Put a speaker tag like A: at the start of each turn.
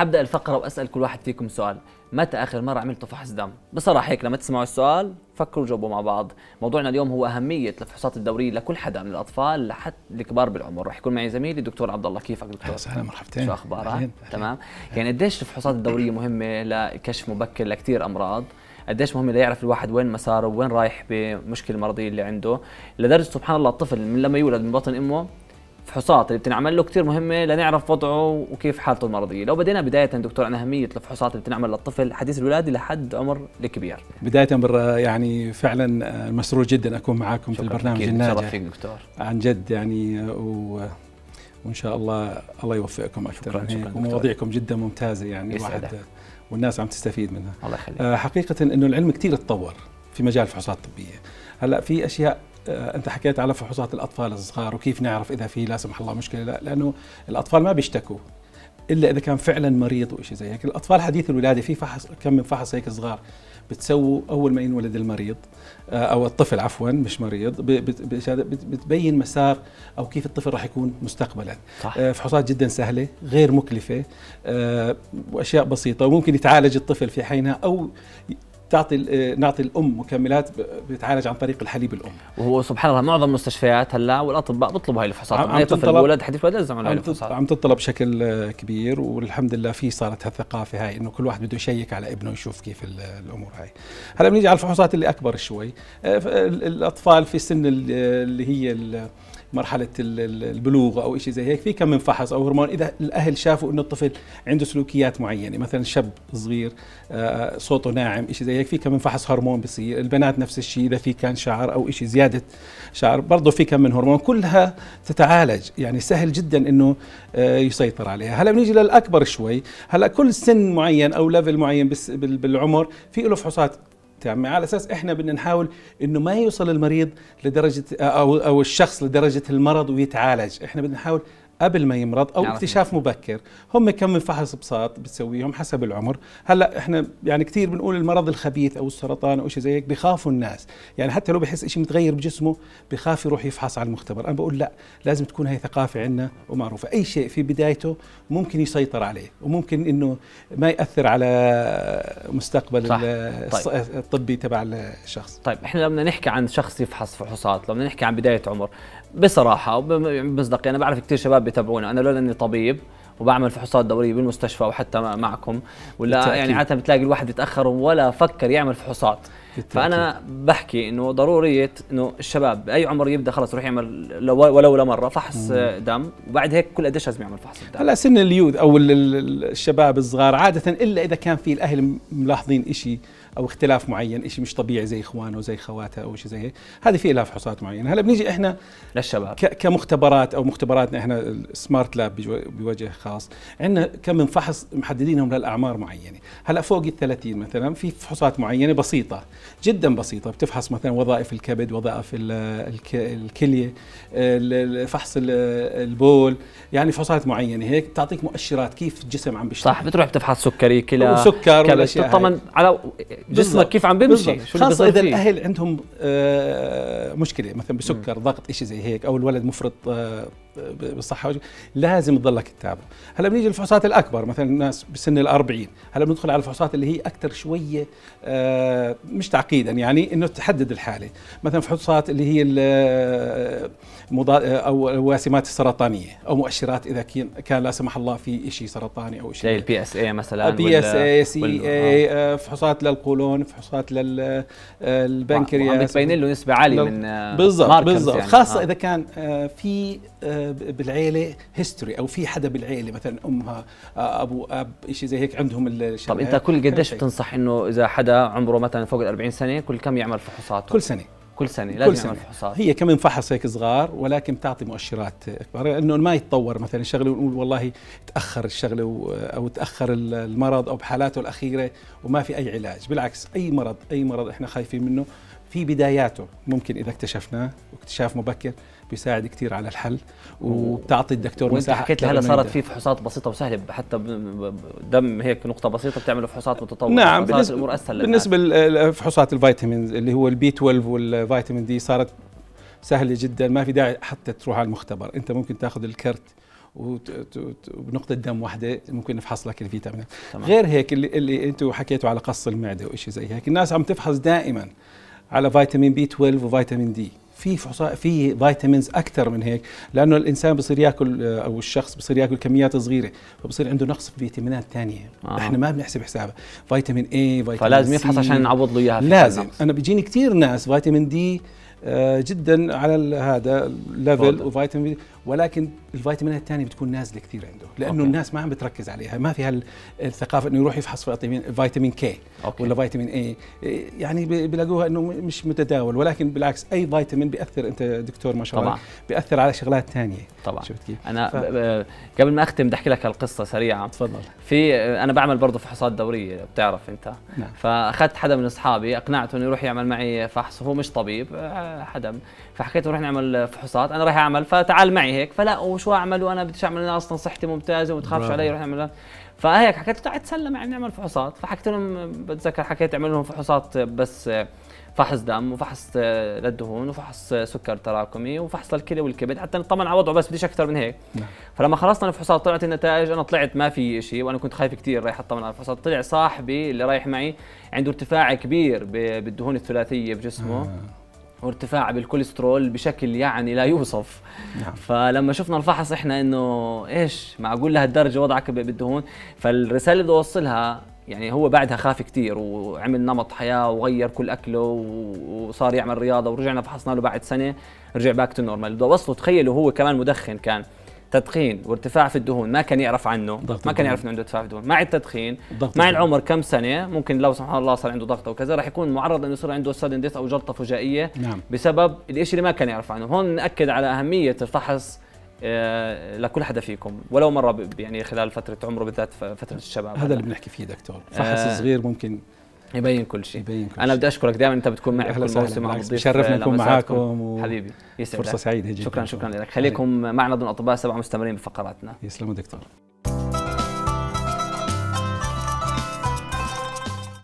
A: حبدا الفقره واسال كل واحد فيكم سؤال متى اخر مره عملتوا فحص دم بصراحه هيك لما تسمعوا السؤال فكروا جاوبوا مع بعض موضوعنا اليوم هو اهميه الفحوصات الدوريه لكل حدا من الاطفال لحتى الكبار بالعمر رح يكون معي زميلي الدكتور عبد الله كيفك دكتور اهلا مرحبتين شو اخبارك تمام يعني قديش الفحوصات الدوريه مهمه لكشف مبكر لكثير امراض قديش مهم ليعرف الواحد وين مساره وين رايح بمشكله مرضيه اللي عنده لدرجه سبحان الله الطفل من لما يولد من بطن امه الفحوصات اللي بتنعمل له كثير مهمه لنعرف وضعه وكيف حالته المرضيه، لو بدينا بدايه دكتور عن اهميه الفحوصات اللي بتنعمل للطفل حديث الولاده لحد عمر الكبير.
B: بدايه يعني فعلا آه، مسرور جدا اكون معاكم في البرنامج الناجح. شرف فيك دكتور. عن جد يعني آه، و وان شاء الله الله يوفقكم اكثر يعني ومواضيعكم جدا ممتازه يعني الواحد والناس عم تستفيد منها الله يخليك آه، حقيقه انه العلم كثير تطور في مجال الفحوصات الطبيه هلا في اشياء آه، انت حكيت على فحوصات الاطفال الصغار وكيف نعرف اذا في لا سمح الله مشكله لا لانه الاطفال ما بيشتكوا الا اذا كان فعلا مريض وشيء زي هيك الاطفال حديث الولاده في فحص كم من فحص هيك صغار بتسووا اول ما ينولد المريض آه، او الطفل عفوا مش مريض بتبين مسار او كيف الطفل راح يكون مستقبلا صح. آه، فحوصات جدا سهله غير مكلفه واشياء بسيطه وممكن يتعالج الطفل في حينها او تعطي آه، نعطي الام مكملات بتعالج عن طريق الحليب الام وهو سبحان الله معظم المستشفيات هلا والاطباء بيطلبوا هاي الفحوصات عم, عم تنطلب الولد حديث الولد لازم عم, عم تطلب بشكل آه، كبير والحمد لله في صارت هالثقافه هاي انه كل واحد بده يشيك على ابنه يشوف كيف الامور هاي هلا بنيجي على الفحوصات اللي اكبر شوي آه، الاطفال في سن اللي هي مرحله البلوغ او شيء زي هيك في كم من فحص او هرمون اذا الاهل شافوا انه الطفل عنده سلوكيات معينه مثلا شاب صغير آه، صوته ناعم شيء زي هيك في كم من فحص هرمون بصير البنات نفس الشيء اذا في كان شعر او شيء زياده شعر برضه في كم من هرمون كلها تتعالج يعني سهل جدا انه آه، يسيطر عليها هلا بنيجي للاكبر شوي هلا كل سن معين او ليفل معين بالعمر في له فحوصات تمام على اساس احنا بدنا نحاول انه ما يوصل المريض لدرجه او او الشخص لدرجه المرض ويتعالج احنا بدنا نحاول قبل ما يمرض او اكتشاف مبكر هم كم من فحص بساط بتسويهم حسب العمر هلا احنا يعني كثير بنقول المرض الخبيث او السرطان او شيء زي هيك بخافوا الناس يعني حتى لو بحس شيء متغير بجسمه بخاف يروح يفحص على المختبر انا بقول لا لازم تكون هي ثقافه عندنا ومعروفه اي شيء في بدايته ممكن يسيطر عليه وممكن انه ما ياثر على مستقبل طيب. الطبي
A: تبع الشخص طيب احنا لما نحكي عن شخص يفحص فحوصات لما نحكي عن بدايه عمر بصراحه وبمصداقيه يعني انا بعرف كثير شباب بيتابعونا انا لولا اني طبيب وبعمل فحوصات دوريه بالمستشفى وحتى معكم ولا يعني عاده بتلاقي الواحد يتأخر ولا فكر يعمل فحوصات فانا بحكي انه ضروريه انه الشباب باي عمر يبدا خلص يروح يعمل ولو لمره فحص دم وبعد هيك كل قديش لازم يعمل فحص الدم
B: هلا سن اليود او الشباب الصغار عاده الا اذا كان في الاهل ملاحظين شيء او اختلاف معين شيء مش طبيعي زي اخوانه وزي خواته او شيء زي هيك هذه في لها فحوصات معينه هلا بنيجي احنا للشباب كمختبرات او مختبراتنا احنا سمارت لاب بوجه خاص عندنا كم من فحص محددينهم للاعمار معينه هلا فوق ال 30 مثلا في فحوصات معينه بسيطه جدا بسيطه بتفحص مثلا وظائف الكبد وظائف الكليه فحص البول يعني فحوصات معينه هيك بتعطيك مؤشرات كيف الجسم عم بيشتغل صح
A: بتروح بتفحص سكري كلى سكر والاشياء تطمن على جسمك كيف عم بيمشي شو خاصه اذا الاهل
B: عندهم آه، مشكله مثلا بسكر ضغط شيء زي هيك او الولد مفرط آه، بالصحه وجه لازم تضلك تتابع هلا بنيجي للفحوصات الاكبر مثلا الناس بسن ال40 هلا بندخل على الفحوصات اللي هي اكثر شويه آه، مش تعقيدا يعني انه تحدد الحاله مثلا فحوصات اللي هي المضاد آه، آه، او الواسمات السرطانيه او مؤشرات اذا كان لا سمح الله في شيء سرطاني او شيء زي البي اس اي مثلا بي اس اي سي اي فحوصات للقولون فحوصات للبنكرياس بتبين له نسبه عاليه من بالضبط بالضبط يعني. خاصه آه. اذا كان في بالعيله هيستوري او في حدا بالعيله مثلا امها آه، ابو اب شيء زي هيك عندهم الشباب طب انت كل قديش
A: بتنصح انه اذا حدا عمره مثلا فوق ال 40
B: سنه كل كم يعمل فحوصات؟ كل سنه كل سنه لازم كل سنة. يعمل فحوصات هي كمان فحص هيك صغار ولكن بتعطي مؤشرات اكبر انه ما يتطور مثلا شغله ونقول والله تاخر الشغله او تاخر المرض او بحالاته الاخيره وما في اي علاج بالعكس اي مرض اي مرض احنا خايفين منه في بداياته ممكن اذا اكتشفناه واكتشاف مبكر بيساعد كثير على الحل وبتعطي الدكتور وانت حكيت هلا صارت في
A: فحوصات بسيطه وسهله حتى دم هيك نقطه بسيطه بتعملوا فحوصات متطوره نعم بالنسبه الامور اسهل بالنسبه
B: لفحوصات الفيتامينز اللي هو البي 12 والفيتامين دي صارت سهله جدا ما في داعي حتى تروح على المختبر انت ممكن تاخذ الكرت وبنقطة دم واحدة ممكن نفحص لك الفيتامينات غير هيك اللي, اللي انتم حكيتوا على قص المعدة وإشي زي هيك الناس عم تفحص دائما على فيتامين بي 12 وفيتامين دي في في فيتامينز اكثر من هيك لانه الانسان بصير ياكل آه، او الشخص بصير ياكل كميات صغيره فبصير عنده نقص في فيتامينات ثانيه آه. احنا ما بنحسب حسابها فيتامين اي فيتامين فلازم يفحص عشان نعوض له اياها لازم انا بيجيني كثير ناس فيتامين دي آه، جدا على هذا الليفل وفيتامين ولكن الفيتامينات الثانيه بتكون نازله كثير عنده لانه أوكي. الناس ما عم بتركز عليها ما في هالثقافه انه يروح يفحص فيتامين فيتامين كي أوكي. ولا فيتامين اي يعني بلاقوها انه مش متداول ولكن بالعكس اي فيتامين بياثر انت دكتور ما شاء الله بياثر على شغلات ثانيه طبعا شفت كيف
A: انا ف... قبل ما اختم بدي احكي لك هالقصه سريعه تفضل في انا بعمل برضه فحوصات دوريه بتعرف انت نعم. فاخذت حدا من اصحابي اقنعته انه يروح يعمل معي فحص وهو مش طبيب آه، حدا فحكيت له نروح نعمل فحوصات انا رايح اعمل فتعال معي هيك فلا وشو اعمل وانا بديش اعمل انا اصلا صحتي ممتازه وما تخافش علي روح اعمل فهيك حكيت له تعال تسلم يعني نعمل فحوصات فحكيت لهم بتذكر حكيت اعمل لهم فحوصات بس فحص دم وفحص آه، للدهون وفحص آه، سكر تراكمي وفحص للكلى والكبد حتى نطمن على وضعه بس بديش اكثر من هيك نعم. فلما خلصنا الفحوصات طلعت النتائج انا طلعت ما في شيء وانا كنت خايف كثير رايح اطمن على الفحوصات طلع صاحبي اللي رايح معي عنده ارتفاع كبير بالدهون الثلاثيه بجسمه وارتفاع بالكوليسترول بشكل يعني لا يوصف نعم. فلما شفنا الفحص احنا انه ايش معقول لهالدرجه وضعك بالدهون فالرساله اللي بدي اوصلها يعني هو بعدها خاف كثير وعمل نمط حياه وغير كل اكله وصار يعمل رياضه ورجعنا فحصنا له بعد سنه رجع باك تو نورمال بدي اوصله تخيلوا هو كمان مدخن كان تدخين وارتفاع في الدهون ما كان يعرف عنه ضغط ما كان يعرف انه عنده ارتفاع في الدهون مع التدخين ضغط مع العمر كم سنه ممكن لو سمح الله صار عنده ضغط او كذا راح يكون معرض انه يصير عنده سادن ديث او جلطه فجائيه نعم. بسبب الشيء اللي ما كان يعرف عنه هون ناكد على اهميه الفحص آه، لكل حدا فيكم ولو مره يعني خلال فتره عمره بالذات فتره الشباب هذا اللي بنحكي فيه دكتور آه. فحص آه صغير ممكن يبين كل شيء يبين كل انا بدي اشكرك دائما انت بتكون معي كل موسم عم شرفنا نكون معاكم و... حبيبي يسعدك فرصه سعيده جدا شكرا شكرا لك خليكم معنا ضمن اطباء سبعه مستمرين بفقراتنا يسلموا دكتور